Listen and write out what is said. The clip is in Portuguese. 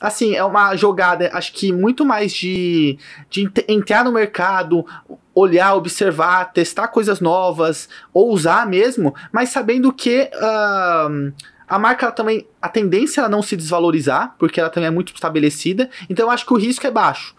assim, é uma jogada, acho que muito mais de, de entrar no mercado, olhar, observar, testar coisas novas, ousar mesmo, mas sabendo que. Uh, a marca também, a tendência é ela não se desvalorizar, porque ela também é muito estabelecida, então eu acho que o risco é baixo.